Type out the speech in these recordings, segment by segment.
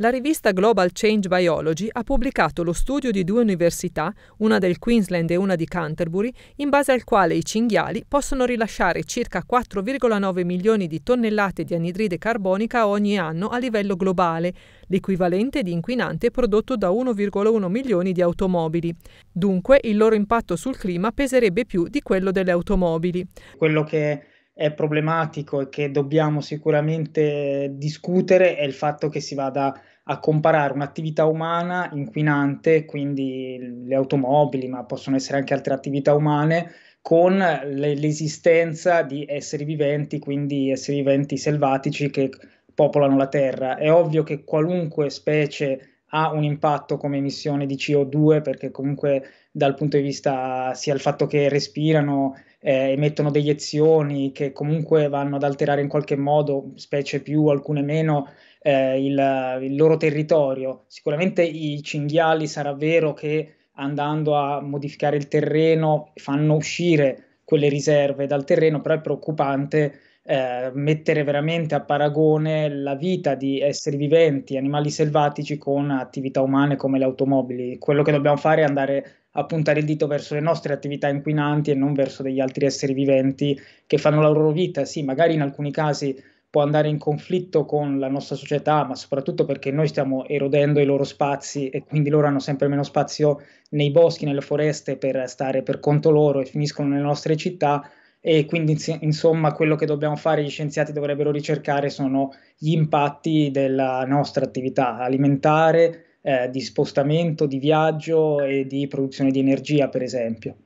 La rivista Global Change Biology ha pubblicato lo studio di due università, una del Queensland e una di Canterbury, in base al quale i cinghiali possono rilasciare circa 4,9 milioni di tonnellate di anidride carbonica ogni anno a livello globale, l'equivalente di inquinante prodotto da 1,1 milioni di automobili. Dunque il loro impatto sul clima peserebbe più di quello delle automobili. Quello che è problematico e che dobbiamo sicuramente discutere è il fatto che si vada a comparare un'attività umana inquinante, quindi le automobili, ma possono essere anche altre attività umane, con l'esistenza di esseri viventi, quindi esseri viventi selvatici che popolano la Terra. È ovvio che qualunque specie ha un impatto come emissione di CO2 perché comunque dal punto di vista sia il fatto che respirano, eh, emettono deiezioni che comunque vanno ad alterare in qualche modo, specie più, alcune meno, eh, il, il loro territorio. Sicuramente i cinghiali sarà vero che andando a modificare il terreno fanno uscire quelle riserve dal terreno, però è preoccupante eh, mettere veramente a paragone la vita di esseri viventi, animali selvatici con attività umane come le automobili. Quello che dobbiamo fare è andare a puntare il dito verso le nostre attività inquinanti e non verso degli altri esseri viventi che fanno la loro vita, sì, magari in alcuni casi può andare in conflitto con la nostra società, ma soprattutto perché noi stiamo erodendo i loro spazi e quindi loro hanno sempre meno spazio nei boschi, nelle foreste per stare per conto loro e finiscono nelle nostre città e quindi insomma quello che dobbiamo fare, gli scienziati dovrebbero ricercare sono gli impatti della nostra attività alimentare, eh, di spostamento, di viaggio e di produzione di energia per esempio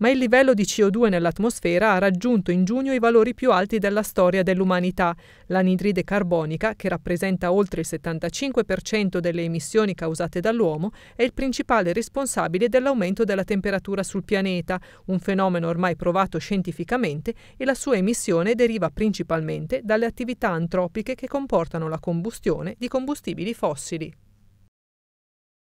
ma il livello di CO2 nell'atmosfera ha raggiunto in giugno i valori più alti della storia dell'umanità. L'anidride carbonica, che rappresenta oltre il 75% delle emissioni causate dall'uomo, è il principale responsabile dell'aumento della temperatura sul pianeta, un fenomeno ormai provato scientificamente e la sua emissione deriva principalmente dalle attività antropiche che comportano la combustione di combustibili fossili.